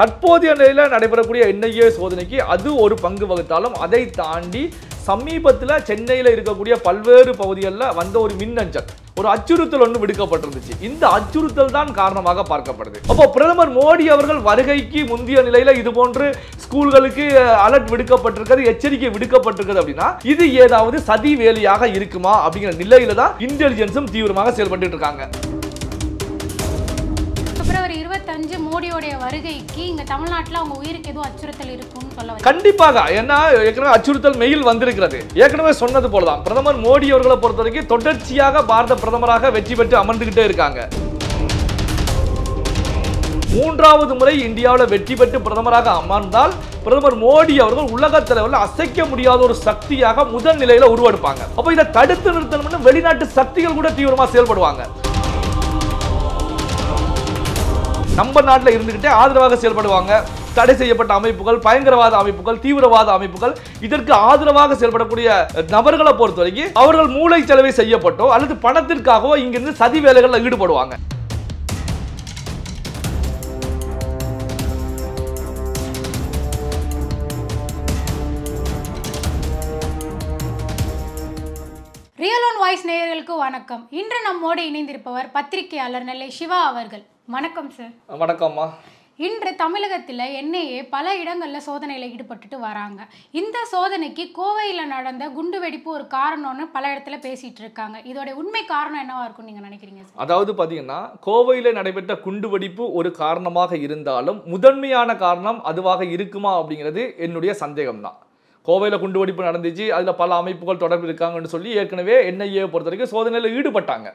தற்போதைய நிலையில் நடைபெறக்கூடிய என்ஐஏ சோதனைக்கு அது ஒரு பங்கு வகுத்தாலும் அதை தாண்டி சமீபத்தில் சென்னையில் இருக்கக்கூடிய பல்வேறு பகுதிகளில் வந்த ஒரு மின்னஞ்சல் ஒரு அச்சுறுத்தல் ஒன்று விடுக்கப்பட்டிருந்துச்சு இந்த அச்சுறுத்தல் தான் காரணமாக பார்க்கப்படுது அப்போ பிரதமர் மோடி அவர்கள் வருகைக்கு முந்தைய நிலையில் இது போன்று ஸ்கூல்களுக்கு அலர்ட் விடுக்கப்பட்டிருக்கிறது எச்சரிக்கை விடுக்கப்பட்டிருக்கிறது அப்படின்னா இது ஏதாவது சதி வேலையாக இருக்குமா அப்படிங்கிற நிலையில தான் இன்டெலிஜென்ஸும் தீவிரமாக செயல்பட்டு இருக்காங்க மோடியோடைய வருகைக்கு இங்க தமிழ்நாட்டில் அவங்க உயிருக்கு எதுவும் அச்சுறுத்தல் இருக்கும்னு சொல்ல கண்டிப்பாக ஏன்னா ஏற்கனவே அச்சுறுத்தல் மெயில் வந்திருக்கிறது ஏற்கனவே சொன்னது போலதான் பிரதமர் மோடி அவர்களை பொறுத்த வரைக்கும் தொடர்ச்சியாக பாரத பிரதமராக வெற்றி பெற்று அமர்ந்துகிட்டே இருக்காங்க மூன்றாவது முறை இந்தியாவில் வெற்றி பெற்று பிரதமராக அமர்ந்தால் பிரதமர் மோடி அவர்கள் உலக அளவில் அசைக்க முடியாத ஒரு சக்தியாக முதல் நிலையில உருவெடுப்பாங்க அப்போ இதை தடுத்து நிறுத்தணும்னு வெளிநாட்டு சக்திகள் கூட தீவிரமாக செயல்படுவாங்க நம்ம நாட்டில் இருந்துக்கிட்டே ஆதரவாக செயல்படுவாங்க தடை செய்யப்பட்ட அமைப்புகள் பயங்கரவாத அமைப்புகள் தீவிரவாத அமைப்புகள் இதற்கு ஆதரவாக செயல்படக்கூடிய நபர்களை பொறுத்த வரைக்கும் அவர்கள் மூளை செலவை செய்யப்பட்டோ அல்லது பணத்திற்காகவோ இங்கிருந்து சதி வேலைகளில் ஈடுபடுவாங்க ரியல் ஒன் வாய்ஸ் நேயர்களுக்கு வணக்கம் இன்று நம்மோடு இணைந்திருப்பவர் பத்திரிகையாளர் நெல்லை சிவா அவர்கள் வணக்கம் சார் வணக்கம்மா இன்று தமிழகத்தில் என்ஐஏ பல இடங்களில் சோதனையில் ஈடுபட்டுட்டு வராங்க இந்த சோதனைக்கு கோவையில் நடந்த குண்டு வெடிப்பு ஒரு காரணம்னு பல இடத்துல பேசிகிட்டு இருக்காங்க இதோடைய உண்மை காரணம் என்னவா இருக்கும் நீங்கள் நினைக்கிறீங்க அதாவது பார்த்தீங்கன்னா கோவையில் நடைபெற்ற குண்டு வெடிப்பு ஒரு காரணமாக இருந்தாலும் முதன்மையான காரணம் அதுவாக இருக்குமா அப்படிங்கிறது என்னுடைய சந்தேகம்தான் கோவையில் குண்டு வெடிப்பு நடந்துச்சு அதில் பல அமைப்புகள் தொடர்பு இருக்காங்கன்னு சொல்லி ஏற்கனவே என்ஐஏ பொறுத்த வரைக்கும் சோதனையில் ஈடுபட்டாங்க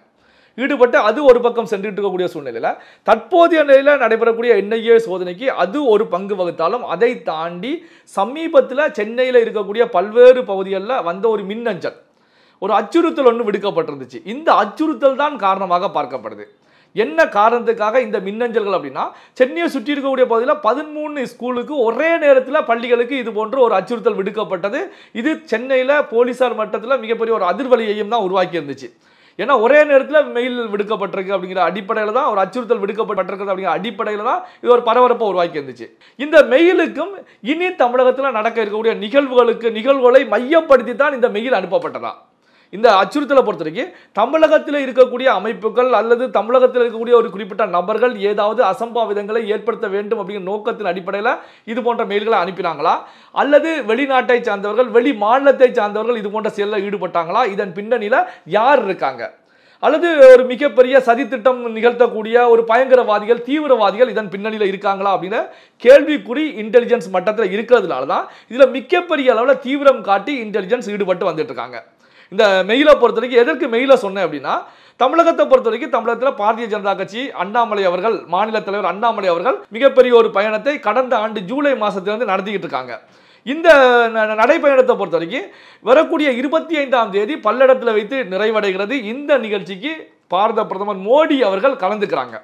ஈடுபட்டு அது ஒரு பக்கம் சென்றுட்டு இருக்கக்கூடிய சூழ்நிலையில் தற்போதைய நிலையில் நடைபெறக்கூடிய என்ஐஏ சோதனைக்கு அது ஒரு பங்கு வகுத்தாலும் அதை தாண்டி சமீபத்தில் சென்னையில் இருக்கக்கூடிய பல்வேறு பகுதிகளில் வந்த ஒரு மின்னஞ்சல் ஒரு அச்சுறுத்தல் ஒன்று விடுக்கப்பட்டிருந்துச்சு இந்த அச்சுறுத்தல் தான் காரணமாக பார்க்கப்படுது என்ன காரணத்துக்காக இந்த மின்னஞ்சல்கள் அப்படின்னா சென்னையை சுற்றி இருக்கக்கூடிய பகுதியில் பதிமூணு ஸ்கூலுக்கு ஒரே நேரத்தில் பள்ளிகளுக்கு இது போன்ற ஒரு அச்சுறுத்தல் விடுக்கப்பட்டது இது சென்னையில் போலீஸார் மட்டத்தில் மிகப்பெரிய ஒரு அதிர்வலியையும் தான் உருவாக்கி இருந்துச்சு ஏன்னா ஒரே நேரத்தில் மெயில் விடுக்கப்பட்டிருக்கு அப்படிங்கிற அடிப்படையில் தான் ஒரு அச்சுறுத்தல் விடுக்கப்பட்டிருக்கிறது அப்படிங்கிற அடிப்படையில் தான் இது ஒரு பரபரப்பை உருவாக்கி இருந்துச்சு இந்த மெயிலுக்கும் இனி தமிழகத்தில் நடக்க இருக்கக்கூடிய நிகழ்வுகளுக்கு நிகழ்வுகளை மையப்படுத்தி தான் இந்த மெயில் அனுப்பப்பட்டதான் இந்த அச்சுறுத்தலை பொறுத்த வரைக்கும் தமிழகத்தில் இருக்கக்கூடிய அமைப்புகள் அல்லது தமிழகத்தில் இருக்கக்கூடிய ஒரு குறிப்பிட்ட நபர்கள் ஏதாவது அசம்பாவிதங்களை ஏற்படுத்த வேண்டும் அப்படிங்கிற நோக்கத்தின் அடிப்படையில் இது போன்ற மெயில்களை அனுப்பினாங்களா அல்லது வெளிநாட்டை சார்ந்தவர்கள் வெளி மாநிலத்தை சார்ந்தவர்கள் இது போன்ற செயலில் ஈடுபட்டாங்களா இதன் பின்னணியில் யார் இருக்காங்க அல்லது ஒரு மிகப்பெரிய சதித்திட்டம் நிகழ்த்தக்கூடிய ஒரு பயங்கரவாதிகள் தீவிரவாதிகள் இதன் பின்னணியில் இருக்காங்களா அப்படின்னு கேள்விக்குறி இன்டெலிஜென்ஸ் மட்டத்தில் இருக்கிறதுனால தான் இதில் மிகப்பெரிய அளவில் தீவிரம் காட்டி இன்டெலிஜென்ஸ் ஈடுபட்டு வந்துட்டு இருக்காங்க இந்த மெயிலை பொறுத்த வரைக்கும் எதற்கு மெயிலை சொன்னேன் அப்படின்னா தமிழகத்தை பொறுத்த வரைக்கும் தமிழகத்தில் பாரதிய ஜனதா கட்சி அண்ணாமலை அவர்கள் மாநில தலைவர் அண்ணாமலை அவர்கள் மிகப்பெரிய ஒரு பயணத்தை கடந்த ஆண்டு ஜூலை வந்து நடத்திக்கிட்டு இருக்காங்க இந்த நடைப்பயணத்தை பொறுத்த வரைக்கும் வரக்கூடிய இருபத்தி ஐந்தாம் தேதி பல்லடத்தில் வைத்து நிறைவடைகிறது இந்த நிகழ்ச்சிக்கு பாரத பிரதமர் மோடி அவர்கள் கலந்துக்கிறாங்க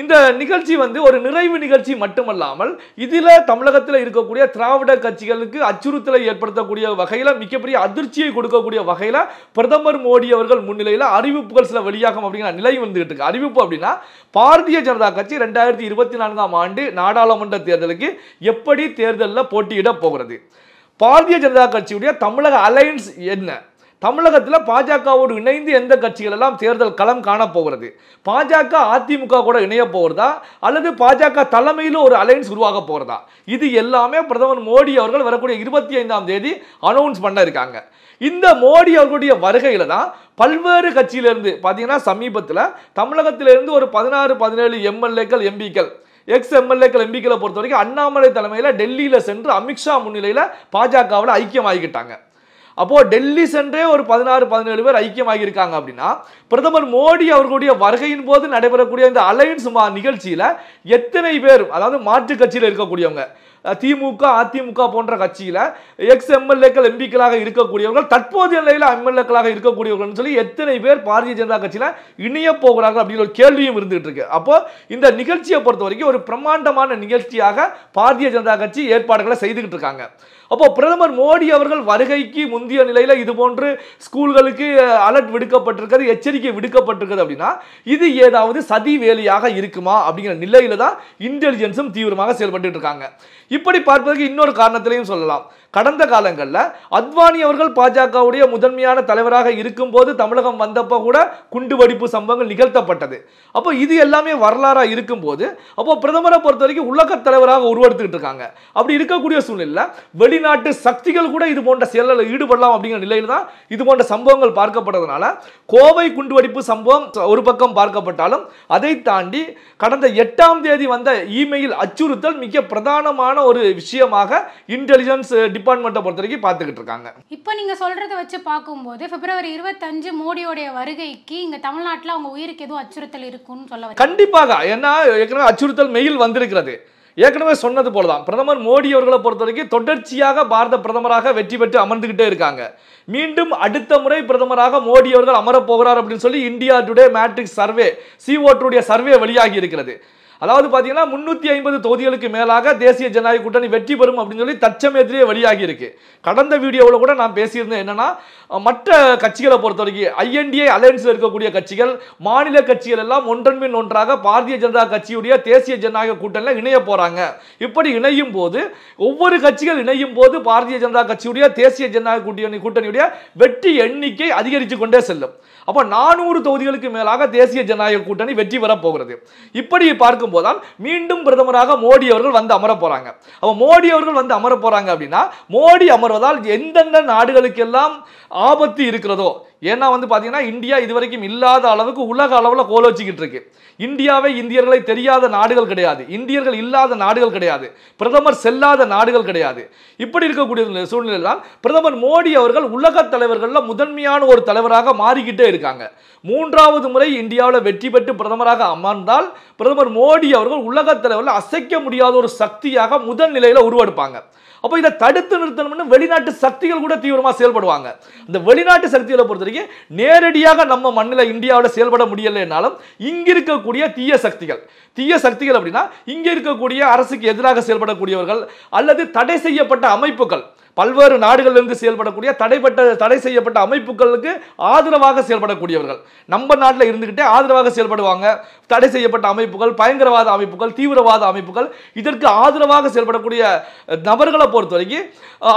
இந்த நிகழ்ச்சி வந்து ஒரு நிறைவு நிகழ்ச்சி மட்டுமல்லாமல் இதில் தமிழகத்தில் இருக்கக்கூடிய திராவிட கட்சிகளுக்கு அச்சுறுத்தலை ஏற்படுத்தக்கூடிய வகையில் மிகப்பெரிய அதிர்ச்சியை கொடுக்கக்கூடிய வகையில் பிரதமர் மோடி அவர்கள் முன்னிலையில் அறிவிப்புகள் சில வெளியாகும் அப்படிங்கிற நிலை வந்துகிட்டு இருக்கு அறிவிப்பு அப்படின்னா பாரதிய ஜனதா கட்சி ரெண்டாயிரத்தி இருபத்தி நான்காம் ஆண்டு நாடாளுமன்ற தேர்தலுக்கு எப்படி தேர்தலில் போட்டியிட போகிறது பாரதிய ஜனதா கட்சியுடைய தமிழக அலையன்ஸ் என்ன தமிழகத்தில் பாஜகவோடு இணைந்து எந்த கட்சிகள் எல்லாம் தேர்தல் களம் காணப்போகிறது பாஜக அதிமுக கூட இணைய போகிறதா அல்லது பாஜக தலைமையில் ஒரு அலைன்ஸ் உருவாக போகிறதா இது எல்லாமே பிரதமர் மோடி அவர்கள் வரக்கூடிய இருபத்தி ஐந்தாம் தேதி அனௌன்ஸ் பண்ண இருக்காங்க இந்த மோடி அவர்களுடைய வருகையில் தான் பல்வேறு கட்சியிலிருந்து பார்த்தீங்கன்னா சமீபத்தில் தமிழகத்திலிருந்து ஒரு பதினாறு பதினேழு எம்எல்ஏக்கள் எம்பிக்கள் எக்ஸ் எம்எல்ஏக்கள் எம்பிக்களை பொறுத்த வரைக்கும் அண்ணாமலை தலைமையில் டெல்லியில் சென்று அமித்ஷா முன்னிலையில் பாஜகவில் ஐக்கியமாகிக்கிட்டாங்க அப்போது டெல்லி சென்றே ஒரு பதினாறு பதினேழு பேர் ஐக்கியமாகியிருக்காங்க அப்படின்னா பிரதமர் மோடி அவர்களுடைய வருகையின் போது நடைபெறக்கூடிய இந்த அலையன்ஸ் மா நிகழ்ச்சியில் எத்தனை பேர் அதாவது மாற்று கட்சியில் இருக்கக்கூடியவங்க திமுக அதிமுக போன்ற கட்சியில் எக்ஸ் எம்எல்ஏக்கள் எம்பிக்களாக இருக்கக்கூடியவர்கள் தற்போதைய நிலையில் எம்எல்ஏக்களாக இருக்கக்கூடியவர்கள் சொல்லி எத்தனை பேர் பாரதிய ஜனதா கட்சியில் இணைய போகிறார்கள் அப்படிங்கிற ஒரு கேள்வியும் இருந்துகிட்டு இருக்கு அப்போ இந்த நிகழ்ச்சியை பொறுத்த வரைக்கும் ஒரு பிரம்மாண்டமான நிகழ்ச்சியாக பாரதிய ஜனதா கட்சி ஏற்பாடுகளை செய்துகிட்டு இருக்காங்க அப்போ பிரதமர் மோடி அவர்கள் வருகைக்கு முந்தைய நிலையில் இது போன்று ஸ்கூல்களுக்கு அலர்ட் விடுக்கப்பட்டிருக்கிறது எச்சரிக்கை விடுக்கப்பட்டிருக்கிறது அப்படின்னா இது ஏதாவது சதி வேலையாக இருக்குமா அப்படிங்கிற நிலையில தான் இன்டெலிஜென்ஸும் தீவிரமாக செயல்பட்டு இருக்காங்க இப்படி பார்ப்பதற்கு இன்னொரு காரணத்திலையும் சொல்லலாம் கடந்த காலங்களில் அத்வானி அவர்கள் பாஜகவுடைய முதன்மையான தலைவராக இருக்கும்போது தமிழகம் வந்தப்போ கூட குண்டு வெடிப்பு சம்பவங்கள் நிகழ்த்தப்பட்டது அப்போ இது எல்லாமே வரலாறாக இருக்கும்போது அப்போ பிரதமரை பொறுத்த வரைக்கும் உலக தலைவராக உருவெடுத்துக்கிட்டு இருக்காங்க அப்படி இருக்கக்கூடிய சூழ்நிலையில் வெளிநாட்டு சக்திகள் கூட இது போன்ற செயலில் ஈடுபடலாம் அப்படிங்கிற நிலையில் தான் இது போன்ற சம்பவங்கள் பார்க்கப்படுறதுனால கோவை குண்டுவெடிப்பு சம்பவம் ஒரு பக்கம் பார்க்கப்பட்டாலும் அதை தாண்டி கடந்த எட்டாம் தேதி வந்த இமெயில் அச்சுறுத்தல் மிக பிரதானமான ஒரு விஷயமாக இன்டெலிஜென்ஸ் டிபார்ட்மெண்ட்டை பொறுத்த வரைக்கும் பார்த்துக்கிட்டு இருக்காங்க இப்போ நீங்கள் சொல்கிறத வச்சு பார்க்கும்போது பிப்ரவரி இருபத்தஞ்சு மோடியோடைய வருகைக்கு இங்கே தமிழ்நாட்டில் அவங்க உயிருக்கு எதுவும் அச்சுறுத்தல் இருக்குன்னு சொல்ல கண்டிப்பாக ஏன்னா ஏற்கனவே அச்சுறுத்தல் மெயில் வந்திருக்கிறது ஏற்கனவே சொன்னது போல தான் பிரதமர் மோடி அவர்களை பொறுத்த வரைக்கும் தொடர்ச்சியாக பாரத பிரதமராக வெற்றி பெற்று அமர்ந்துகிட்டே இருக்காங்க மீண்டும் அடுத்த முறை பிரதமராக மோடி அவர்கள் அமரப் போகிறார் அப்படின்னு சொல்லி இந்தியா டுடே மேட்ரிக்ஸ் சர்வே சிஓ சர்வே வெளியாகி இருக்கிறது அதாவது பார்த்தீங்கன்னா முன்னூற்றி ஐம்பது தொகுதிகளுக்கு மேலாக தேசிய ஜனநாயக கூட்டணி வெற்றி பெறும் அப்படின்னு சொல்லி தச்சமயத்திலேயே வெளியாகி இருக்கு கடந்த வீடியோவில் கூட நான் பேசியிருந்தேன் என்னன்னா மற்ற கட்சிகளை பொறுத்த வரைக்கும் ஐஎன்டிஏ அலையன்ஸில் இருக்கக்கூடிய கட்சிகள் மாநில கட்சிகள் எல்லாம் ஒன்றன்மின் ஒன்றாக பாரதிய ஜனதா கட்சியுடைய தேசிய ஜனநாயக கூட்டணியில் இணைய போகிறாங்க இப்படி இணையும் போது ஒவ்வொரு கட்சிகள் இணையும் போது பாரதிய ஜனதா கட்சியுடைய தேசிய ஜனநாயக கூட்டணி கூட்டணியுடைய வெற்றி எண்ணிக்கை அதிகரித்து கொண்டே செல்லும் அப்போ நானூறு தொகுதிகளுக்கு மேலாக தேசிய ஜனநாயக கூட்டணி வெற்றி பெற போகிறது இப்படி பார்க்கும்போதான் மீண்டும் பிரதமராக மோடி அவர்கள் வந்து அமர போறாங்க அப்போ மோடி அவர்கள் வந்து அமர போறாங்க அப்படின்னா மோடி அமர்வதால் எந்தெந்த நாடுகளுக்கெல்லாம் ஆபத்து இருக்கிறதோ ஏன்னா வந்து பார்த்தீங்கன்னா இந்தியா இது வரைக்கும் இல்லாத அளவுக்கு உலக அளவில் கோல வச்சுக்கிட்டு இருக்கு இந்தியாவே இந்தியர்களை தெரியாத நாடுகள் கிடையாது இந்தியர்கள் இல்லாத நாடுகள் கிடையாது பிரதமர் செல்லாத நாடுகள் கிடையாது இப்படி இருக்கக்கூடிய சூழ்நிலை தான் பிரதமர் மோடி அவர்கள் உலக தலைவர்களில் முதன்மையான ஒரு தலைவராக மாறிக்கிட்டே இருக்காங்க மூன்றாவது முறை இந்தியாவில் வெற்றி பெற்று பிரதமராக அமர்ந்தால் பிரதமர் மோடி அவர்கள் உலக தலைவரில் அசைக்க முடியாத ஒரு சக்தியாக முதல் நிலையில் உருவெடுப்பாங்க அப்போ இதை தடுத்து நிறுத்தணும்னு வெளிநாட்டு சக்திகள் கூட தீவிரமாக செயல்படுவாங்க இந்த வெளிநாட்டு சக்திகளை பொறுத்த வரைக்கும் நேரடியாக நம்ம மண்ணில் இந்தியாவில் செயல்பட முடியலைனாலும் இங்கே இருக்கக்கூடிய தீய சக்திகள் தீய சக்திகள் அப்படின்னா இங்கே இருக்கக்கூடிய அரசுக்கு எதிராக செயல்படக்கூடியவர்கள் அல்லது தடை செய்யப்பட்ட அமைப்புகள் பல்வேறு நாடுகளிலிருந்து செயல்படக்கூடிய தடைப்பட்ட தடை செய்யப்பட்ட அமைப்புகளுக்கு ஆதரவாக செயல்படக்கூடியவர்கள் நம்ம நாட்டில் இருந்துக்கிட்டே ஆதரவாக செயல்படுவாங்க தடை செய்யப்பட்ட அமைப்புகள் பயங்கரவாத அமைப்புகள் தீவிரவாத அமைப்புகள் இதற்கு ஆதரவாக செயல்படக்கூடிய நபர்களை பொறுத்த வரைக்கும்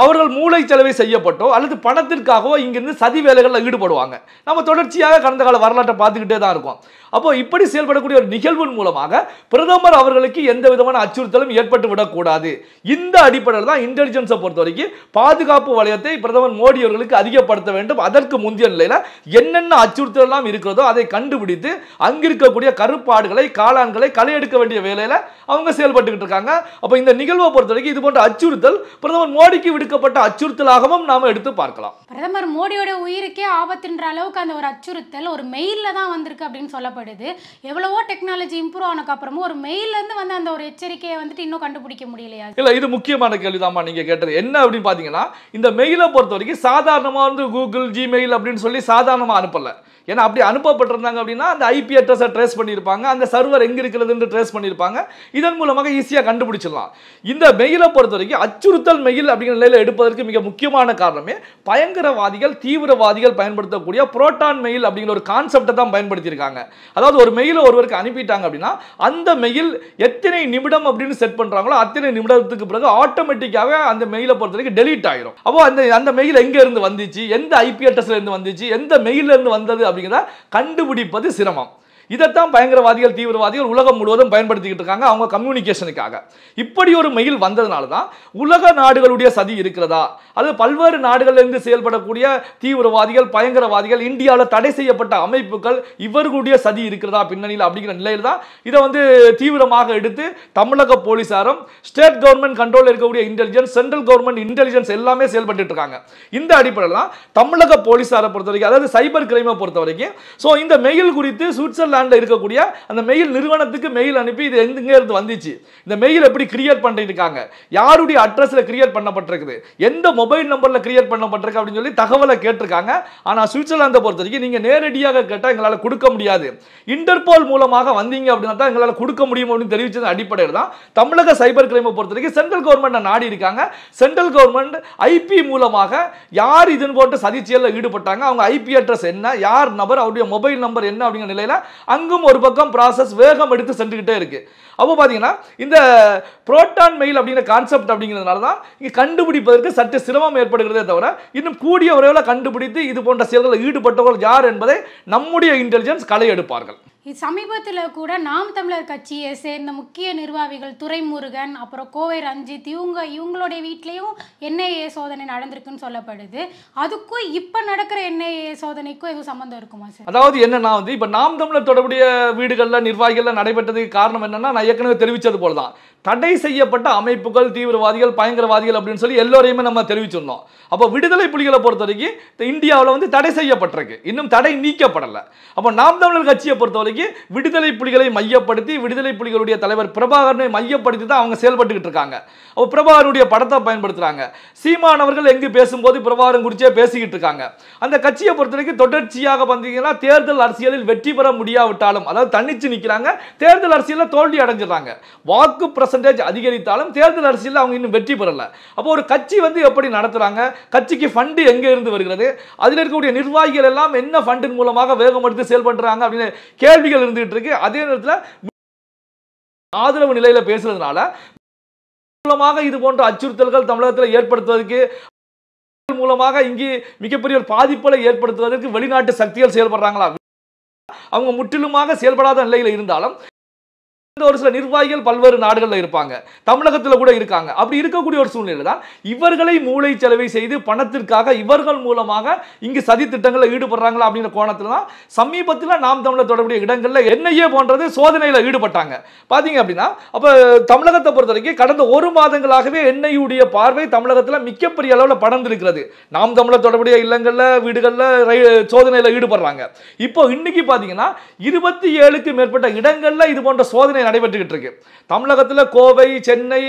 அவர்கள் மூளை செலவை செய்யப்பட்டோ அல்லது பணத்திற்காகவோ இங்கிருந்து சதி வேலைகளில் ஈடுபடுவாங்க நம்ம தொடர்ச்சியாக கடந்த கால வரலாற்றை பார்த்துக்கிட்டே தான் இருக்கும் அப்போ இப்படி செயல்படக்கூடிய ஒரு நிகழ்வின் மூலமாக பிரதமர் அவர்களுக்கு எந்த விதமான அச்சுறுத்தலும் ஏற்பட்டு விடக்கூடாது இந்த அடிப்படையில் தான் இன்டெலிஜென்ஸை பொறுத்த வரைக்கும் பாதுகாப்பு வளையத்தை பிரதமர் மோடி அவர்களுக்கு அதிகப்படுத்த வேண்டும் அதற்கு முந்தைய நிலையில் என்னென்ன அச்சுறுத்தல் இருக்கிறதோ அதை கண்டுபிடித்து அங்கிருக்கக்கூடிய கருப்பாடுகளை காளான்களை களையெடுக்க வேண்டிய வேலையில் அவங்க செயல்பட்டுக்கிட்டு இருக்காங்க அப்போ இந்த நிகழ்வை பொறுத்த வரைக்கும் இது போன்ற அச்சுறுத்தல் பிரதமர் மோடிக்கு விடுக்கப்பட்ட அச்சுறுத்தலாகவும் நாம் எடுத்து பார்க்கலாம் பிரதமர் மோடியோட உயிருக்கே ஆபத்துன்ற அளவுக்கு அந்த ஒரு அச்சுறுத்தல் ஒரு மெயிலில் தான் வந்திருக்கு அப்படின்னு சொல்லப்படுது எவ்வளவோ டெக்னாலஜி இம்ப்ரூவ் ஆனதுக்கப்புறமும் ஒரு மெயிலேருந்து வந்து அந்த ஒரு எச்சரிக்கையை வந்துட்டு இன்னும் கண்டுபிடிக்க முடியலையா இல்லை இது முக்கியமான கேள்வி தான்மா நீங்கள் கேட்டது என்ன அப்படின்னு பார்த்தீங்கன்னா இந்த மெயிலை பொறுத்த வரைக்கும் சாதாரணமாக வந்து கூகுள் ஜிமெயில் அப்படின்னு சொல்லி சாதாரணமாக அனுப்பலை ஏன்னா அப்படி அனுப்பப்பட்டிருந்தாங்க அப்படின்னா அந்த ஐபி அட்ரஸை ட்ரேஸ் பண்ணியிருப்பாங்க அந்த சர்வர் எங்கே இருக்கிறதுன்னு ட்ரேஸ் பண்ணியிருப்பாங்க இதன் மூலமாக ஈஸியாக கண்டுபிடிச்சிடலாம் இந்த மெயிலை பொறுத்த வரைக்கும் அச்சுறுத்தல் மெயில் அப்படிங்கிற நிலையில் எடுப்பதற்கு மிக முக்கியமான காரணமே பயங்கரவாதிகள் தீவிரவாதிகள் பயன்படுத்தக்கூடிய புரோட்டான் மெயில் அப்படிங்கிற ஒரு கான்செப்டை தான் பயன்படுத்தியிருக்காங்க அதாவது ஒரு மெயில் ஒருவருக்கு அனுப்பிட்டாங்க அப்படின்னா அந்த மெயில் எத்தனை நிமிடம் அப்படின்னு செட் பண்ணுறாங்களோ அத்தனை நிமிடத்துக்கு பிறகு ஆட்டோமேட்டிக்காக அந்த மெயிலை பொறுத்த வரைக்கும் டெலீட் ஆயிரும் அப்போ அந்த அந்த மெயில் எங்க இருந்து வந்துச்சு எந்த ஐபி அட்ரஸ்ல இருந்து வந்துச்சு எந்த மெயில இருந்து வந்தது அப்படிங்கிறத கண்டுபிடிப்பது சிரமம் இதைத்தான் பயங்கரவாதிகள் தீவிரவாதிகள் உலகம் முழுவதும் பயன்படுத்திக்கிட்டு இருக்காங்க அவங்க கம்யூனிகேஷனுக்காக இப்படி ஒரு மெயில் வந்ததுனால தான் உலக நாடுகளுடைய சதி இருக்கிறதா அல்லது பல்வேறு நாடுகளிலிருந்து செயல்படக்கூடிய தீவிரவாதிகள் பயங்கரவாதிகள் இந்தியாவில் தடை செய்யப்பட்ட அமைப்புகள் இவர்களுடைய சதி இருக்கிறதா பின்னணியில் அப்படிங்கிற நிலையில் தான் இதை வந்து தீவிரமாக எடுத்து தமிழக போலீசாரும் ஸ்டேட் கவர்மெண்ட் கண்ட்ரோலில் இருக்கக்கூடிய இன்டெலிஜென்ஸ் சென்ட்ரல் கவர்மெண்ட் இன்டெலிஜென்ஸ் எல்லாமே செயல்பட்டு இருக்காங்க இந்த அடிப்படையில் தான் தமிழக போலீசாரை பொறுத்த வரைக்கும் அதாவது சைபர் கிரைமை பொறுத்த வரைக்கும் ஸோ இந்த மெயில் குறித்து சுவிட்சர்லாந்து நியூசிலாண்டில் இருக்கக்கூடிய அந்த மெயில் நிறுவனத்துக்கு மெயில் அனுப்பி இது எங்கே இருந்து வந்துச்சு இந்த மெயில் எப்படி கிரியேட் பண்ணிருக்காங்க யாருடைய அட்ரஸில் கிரியேட் பண்ணப்பட்டிருக்குது எந்த மொபைல் நம்பரில் கிரியேட் பண்ணப்பட்டிருக்கு அப்படின்னு சொல்லி தகவலை கேட்டிருக்காங்க ஆனால் சுவிட்சர்லாந்தை பொறுத்த வரைக்கும் நீங்கள் நேரடியாக கேட்டால் எங்களால் கொடுக்க முடியாது இன்டர்போல் மூலமாக வந்தீங்க அப்படின்னா தான் எங்களால் கொடுக்க முடியும் அப்படின்னு தெரிவித்தது அடிப்படையில் தான் தமிழக சைபர் கிரைமை பொறுத்த வரைக்கும் சென்ட்ரல் கவர்மெண்ட் நாடி இருக்காங்க சென்ட்ரல் கவர்மெண்ட் ஐபி மூலமாக யார் இதன் போட்டு சதிச்செயலில் ஈடுபட்டாங்க அவங்க ஐபி அட்ரஸ் என்ன யார் நபர் அவருடைய மொபைல் நம்பர் என்ன அப்படிங்கிற நிலையில் அங்கும் ஒரு பக்கம் ப்ராசஸ் வேகம் எடுத்து சென்றுக்கிட்டே இருக்குது அப்போ பார்த்தீங்கன்னா இந்த புரோட்டான் மெயில் அப்படிங்கிற கான்செப்ட் அப்படிங்கிறதுனால தான் இங்கே கண்டுபிடிப்பதற்கு சற்று சிரமம் ஏற்படுகிறதே தவிர இன்னும் கூடிய உறவில் கண்டுபிடித்து இது போன்ற செயல்களில் ஈடுபட்டவர்கள் யார் என்பதை நம்முடைய இன்டெலிஜென்ஸ் களை எடுப்பார்கள் சமீபத்தில் கூட நாம் தமிழர் கட்சியை சேர்ந்த முக்கிய நிர்வாகிகள் துரைமுருகன் அப்புறம் கோவை ரஞ்சித் இவங்க இவங்களுடைய வீட்லேயும் என்ஐஏ சோதனை நடந்திருக்குன்னு சொல்லப்படுது அதுக்கும் இப்போ நடக்கிற என்ஐஏ சோதனைக்கும் எதுவும் சம்மந்தம் இருக்குமா சார் அதாவது என்னன்னா வந்து இப்போ நாம் தமிழர் தொடர்புடைய வீடுகளில் நிர்வாகிகள்லாம் நடைபெற்றதுக்கு காரணம் என்னன்னா நான் ஏற்கனவே தெரிவித்தது போல தான் தடை செய்யப்பட்ட அமைப்புகள் தீவிரவாதிகள் பயங்கரவாதிகள் அப்படின்னு சொல்லி எல்லோரையுமே நம்ம தெரிவிச்சிருந்தோம் அப்போ விடுதலை புலிகளை பொறுத்த வரைக்கும் இந்தியாவில் வந்து தடை செய்யப்பட்டிருக்கு இன்னும் தடை நீக்கப்படலை அப்போ நாம் தமிழர் கட்சியை பொறுத்த வரைக்கும் இன்றைக்கு விடுதலை புலிகளை மையப்படுத்தி விடுதலை புலிகளுடைய தலைவர் பிரபாகரனை மையப்படுத்தி தான் அவங்க செயல்பட்டுக்கிட்டு இருக்காங்க அப்போ பிரபாகரனுடைய படத்தை பயன்படுத்துகிறாங்க சீமானவர்கள் எங்கு பேசும்போது பிரபாகரன் குறிச்சே பேசிக்கிட்டு இருக்காங்க அந்த கட்சியை பொறுத்த வரைக்கும் தொடர்ச்சியாக பார்த்தீங்கன்னா தேர்தல் அரசியலில் வெற்றி பெற முடியாவிட்டாலும் அதாவது தன்னிச்சு நிற்கிறாங்க தேர்தல் அரசியலில் தோல்வி அடைஞ்சிடறாங்க வாக்கு பர்சன்டேஜ் அதிகரித்தாலும் தேர்தல் அரசியலில் அவங்க இன்னும் வெற்றி பெறலை அப்போ ஒரு கட்சி வந்து எப்படி நடத்துகிறாங்க கட்சிக்கு ஃபண்டு எங்கே இருந்து வருகிறது அதில் இருக்கக்கூடிய நிர்வாகிகள் எல்லாம் என்ன ஃபண்டின் மூலமாக வேகம் எடுத்து செயல்படுறாங்க அப்படின்னு கேள்வி கேள்விகள் இருந்துகிட்டு இருக்கு அதே நேரத்தில் ஆதரவு நிலையில பேசுறதுனால மூலமாக இது போன்ற அச்சுறுத்தல்கள் தமிழகத்தில் ஏற்படுத்துவதற்கு மூலமாக இங்கே மிகப்பெரிய ஒரு பாதிப்புகளை ஏற்படுத்துவதற்கு வெளிநாட்டு சக்திகள் செயல்படுறாங்களா அவங்க முற்றிலுமாக செயல்படாத நிலையில் இருந்தாலும் ஒரு சில நிர்வாகிகள் பல்வேறு நாடுகளில் இருப்பாங்க தமிழகத்தில் கூட இருக்காங்க அப்படி இருக்கக்கூடிய ஒரு சூழ்நிலை தான் இவர்களை மூளை செலவை செய்து பணத்திற்காக இவர்கள் மூலமாக இங்கு சதி திட்டங்களில் ஈடுபடுறாங்களா அப்படிங்கிற கோணத்தில் தான் சமீபத்தில் நாம் தமிழர் தொடர்புடைய இடங்களில் என்ஐஏ போன்றது சோதனையில் ஈடுபட்டாங்க பார்த்தீங்க அப்படின்னா அப்போ தமிழகத்தை பொறுத்த வரைக்கும் கடந்த ஒரு மாதங்களாகவே என்ஐயுடைய பார்வை தமிழகத்தில் மிகப்பெரிய அளவில் படர்ந்து இருக்கிறது நாம் தமிழர் தொடர்புடைய இல்லங்களில் வீடுகளில் சோதனையில் ஈடுபடுறாங்க இப்போ இன்னைக்கு பார்த்தீங்கன்னா இருபத்தி ஏழுக்கு மேற்பட்ட இடங்களில் இது போன்ற சோதனை நடைபெற்றுக்கிட்டு இருக்கு தமிழகத்தில் கோவை சென்னை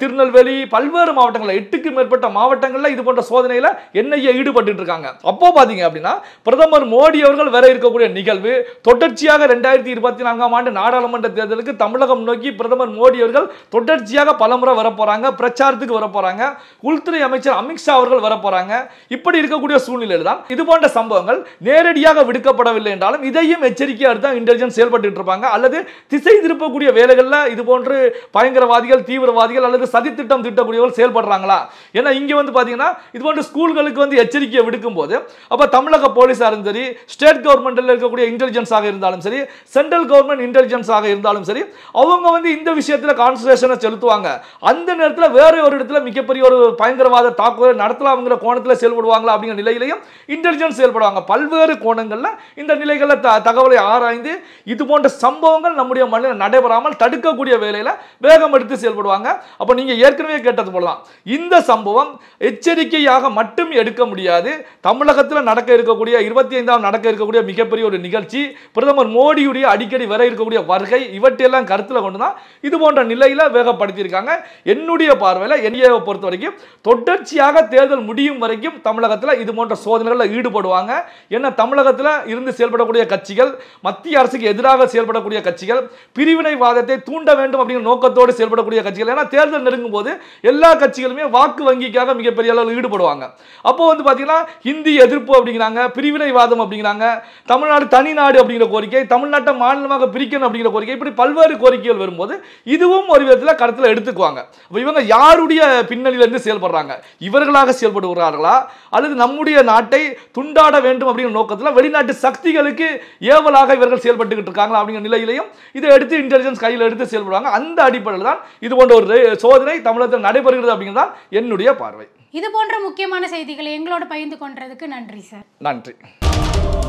திருநெல்வேலி பல்வேறு மாவட்டங்களில் எட்டுக்கும் மேற்பட்ட மாவட்டங்களில் இது போன்ற சோதனையில் என்ஐஏ ஈடுபட்டு இருக்காங்க அப்போ பார்த்தீங்க அப்படின்னா பிரதமர் மோடி அவர்கள் வர இருக்கக்கூடிய நிகழ்வு தொடர்ச்சியாக ரெண்டாயிரத்தி இருபத்தி நான்காம் ஆண்டு நாடாளுமன்ற தேர்தலுக்கு தமிழகம் நோக்கி பிரதமர் மோடி அவர்கள் தொடர்ச்சியாக பலமுறை வரப்போறாங்க பிரச்சாரத்துக்கு வரப்போறாங்க உள்துறை அமைச்சர் அமித்ஷா அவர்கள் வரப்போறாங்க இப்படி இருக்கக்கூடிய சூழ்நிலையில் தான் இது போன்ற சம்பவங்கள் நேரடியாக விடுக்கப்படவில்லை என்றாலும் இதையும் எச்சரிக்கையாக தான் இன்டெலிஜென்ஸ் செயல்பட்டு இருப்பாங்க அல்லது திசை திருப்ப இருக்கக்கூடிய வேலைகளில் இது போன்று பயங்கரவாதிகள் தீவிரவாதிகள் அல்லது சதித்திட்டம் திட்டக்கூடியவர்கள் செயல்படுறாங்களா ஏன்னா இங்கே வந்து பார்த்தீங்கன்னா இது போன்று ஸ்கூல்களுக்கு வந்து எச்சரிக்கையை விடுக்கும் போது அப்போ தமிழக போலீஸாரும் சரி ஸ்டேட் கவர்மெண்ட்டில் இருக்கக்கூடிய இன்டெலிஜென்ஸாக இருந்தாலும் சரி சென்ட்ரல் கவர்மெண்ட் இன்டெலிஜென்ஸாக இருந்தாலும் சரி அவங்க வந்து இந்த விஷயத்தில் கான்சன்ட்ரேஷனை செலுத்துவாங்க அந்த நேரத்தில் வேற ஒரு இடத்துல மிகப்பெரிய ஒரு பயங்கரவாத தாக்குதல் நடத்தலாம்ங்கிற கோணத்தில் செயல்படுவாங்களா அப்படிங்கிற நிலையிலையும் இன்டெலிஜென்ஸ் செயல்படுவாங்க பல்வேறு கோணங்களில் இந்த நிலைகளில் தகவலை ஆராய்ந்து இது போன்ற சம்பவங்கள் நம்முடைய மண்ணில் நடைபெற செயல்படாமல் தடுக்கக்கூடிய வேலையில் வேகம் எடுத்து செயல்படுவாங்க அப்போ நீங்கள் ஏற்கனவே கேட்டது போடலாம் இந்த சம்பவம் எச்சரிக்கையாக மட்டும் எடுக்க முடியாது தமிழகத்தில் நடக்க இருக்கக்கூடிய இருபத்தி ஐந்தாம் நடக்க இருக்கக்கூடிய மிகப்பெரிய ஒரு நிகழ்ச்சி பிரதமர் மோடியுடைய அடிக்கடி வர இருக்கக்கூடிய வருகை இவற்றையெல்லாம் கருத்தில் கொண்டு தான் இது போன்ற நிலையில் வேகப்படுத்தியிருக்காங்க என்னுடைய பார்வையில் என்னையை பொறுத்த வரைக்கும் தொடர்ச்சியாக தேர்தல் முடியும் வரைக்கும் தமிழகத்தில் இது போன்ற சோதனைகளில் ஈடுபடுவாங்க ஏன்னா தமிழகத்தில் இருந்து செயல்படக்கூடிய கட்சிகள் மத்திய அரசுக்கு எதிராக செயல்படக்கூடிய கட்சிகள் பிரிவினை வாதத்தை தூண்ட வேண்டும் அப்படிங்கிற நோக்கத்தோடு செயல்படக்கூடிய கட்சிகள் ஏன்னா தேர்தல் நெருங்கும் போது எல்லா கட்சிகளுமே வாக்கு வங்கிக்காக மிகப்பெரிய அளவில் ஈடுபடுவாங்க அப்போ வந்து பார்த்தீங்கன்னா ஹிந்தி எதிர்ப்பு அப்படிங்கிறாங்க பிரிவினைவாதம் அப்படிங்கிறாங்க தமிழ்நாடு தனி நாடு அப்படிங்கிற கோரிக்கை தமிழ்நாட்டை மாநிலமாக பிரிக்கணும் அப்படிங்கிற கோரிக்கை இப்படி பல்வேறு கோரிக்கைகள் வரும்போது இதுவும் ஒரு விதத்தில் கருத்தில் எடுத்துக்குவாங்க இப்போ இவங்க யாருடைய பின்னணியிலிருந்து செயல்படுறாங்க இவர்களாக செயல்படுகிறார்களா அல்லது நம்முடைய நாட்டை துண்டாட வேண்டும் அப்படிங்கிற நோக்கத்தில் வெளிநாட்டு சக்திகளுக்கு ஏவலாக இவர்கள் செயல்பட்டுக்கிட்டு இருக்காங்களா அப்படிங்கிற நிலையிலையும் இதை எடுத்து இன்டெலிஜென்ஸ் இன்டெலிஜென்ஸ் கையில் எடுத்து செயல்படுவாங்க அந்த அடிப்படையில் தான் இது போன்ற ஒரு சோதனை தமிழகத்தில் நடைபெறுகிறது அப்படிங்கிறது என்னுடைய பார்வை இது போன்ற முக்கியமான செய்திகளை எங்களோட பகிர்ந்து கொண்டதுக்கு நன்றி சார் நன்றி